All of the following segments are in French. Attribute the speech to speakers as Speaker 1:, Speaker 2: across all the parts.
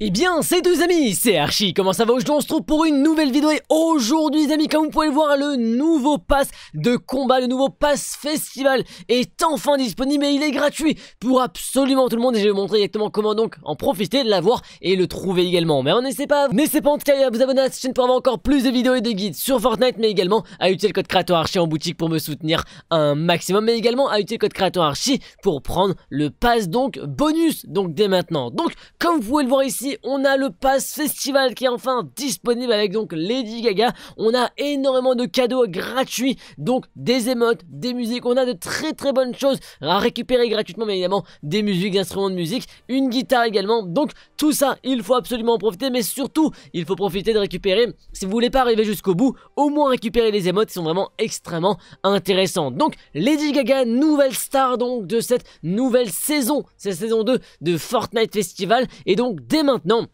Speaker 1: Et eh bien, c'est deux amis, c'est Archie, comment ça va Aujourd'hui, on se trouve pour une nouvelle vidéo et aujourd'hui, amis, comme vous pouvez le voir, le nouveau pass de combat, le nouveau pass festival est enfin disponible et il est gratuit pour absolument tout le monde et je vais vous montrer exactement comment donc en profiter de l'avoir et le trouver également. Mais on pas, n'hésitez pas en tout cas à vous abonner à cette chaîne pour avoir encore plus de vidéos et de guides sur Fortnite, mais également à utiliser le code créateur Archie en boutique pour me soutenir un maximum, mais également à utiliser le code créateur Archie pour prendre le pass donc bonus, donc dès maintenant. Donc, comme vous pouvez le voir ici, on a le pass festival qui est enfin disponible avec donc Lady Gaga. On a énormément de cadeaux gratuits, donc des émotes, des musiques. On a de très très bonnes choses à récupérer gratuitement, mais évidemment des musiques, des instruments de musique, une guitare également. Donc tout ça, il faut absolument en profiter, mais surtout, il faut profiter de récupérer. Si vous voulez pas arriver jusqu'au bout, au moins récupérer les émotes qui sont vraiment extrêmement intéressantes. Donc Lady Gaga, nouvelle star donc de cette nouvelle saison, cette saison 2 de Fortnite Festival. Et donc dès maintenant,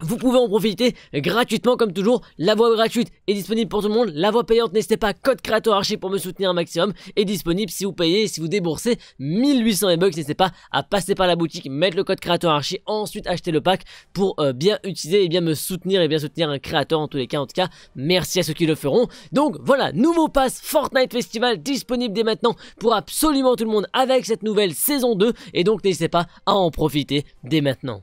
Speaker 1: vous pouvez en profiter gratuitement comme toujours. La voie gratuite est disponible pour tout le monde. La voie payante, n'hésitez pas, code créateur archi pour me soutenir un maximum, est disponible si vous payez, si vous déboursez 1800 e N'hésitez pas à passer par la boutique, mettre le code créateur archi, ensuite acheter le pack pour euh, bien utiliser et bien me soutenir et bien soutenir un créateur en tous les cas. En tout cas, merci à ceux qui le feront. Donc voilà, nouveau pass Fortnite Festival disponible dès maintenant pour absolument tout le monde avec cette nouvelle saison 2. Et donc n'hésitez pas à en profiter dès maintenant